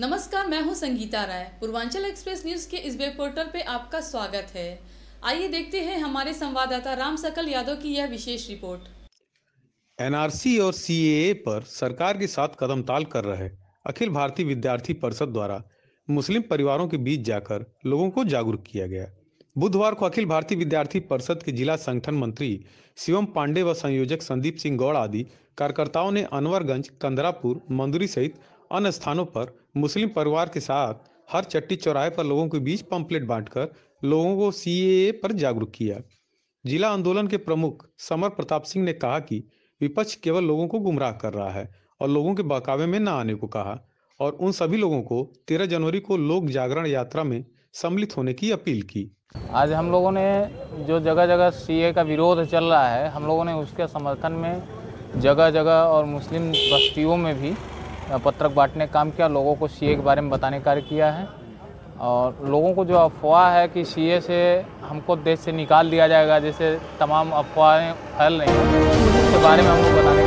नमस्कार मैं हूं संगीता राय पूर्वांचल एक्सप्रेस न्यूज के इस वेब पोर्टल पे आपका स्वागत है आइए देखते हैं हमारे संवाददाता राम सकल यादव की यह विशेष रिपोर्ट एनआरसी और सीएए पर सरकार के साथ कदम ताल कर रहे अखिल भारतीय विद्यार्थी परिषद द्वारा मुस्लिम परिवारों के बीच जाकर लोगों को जागरूक किया गया बुधवार को अखिल भारतीय विद्यार्थी परिषद के जिला संगठन मंत्री शिवम पांडे व संयोजक संदीप सिंह गौड़ आदि कार्यकर्ताओं ने अनवरगंज कंदरापुर मंदुरी सहित अन्य स्थानों पर मुस्लिम परिवार के साथ हर चट्टी चौराहे पर लोगों के बीच पंपलेट बांटकर लोगों को सी पर जागरूक किया जिला आंदोलन के प्रमुख समर प्रताप सिंह ने कहा कि विपक्ष केवल लोगों को गुमराह कर रहा है और लोगों के बहकावे में न आने को कहा और उन सभी लोगों को 13 जनवरी को लोक जागरण यात्रा में सम्मिलित होने की अपील की आज हम लोगों ने जो जगह जगह सीए का विरोध चल रहा है हम लोगों ने उसके समर्थन में जगह जगह और मुस्लिम बस्तियों में भी पत्रक बांटने का काम किया लोगों को सीए के बारे में बताने का कार्य किया है और लोगों को जो अफवाह है कि सीए से हमको देश से निकाल दिया जाएगा जैसे तमाम अफवाहें फैल रही हैं उसके बारे में हमको बताना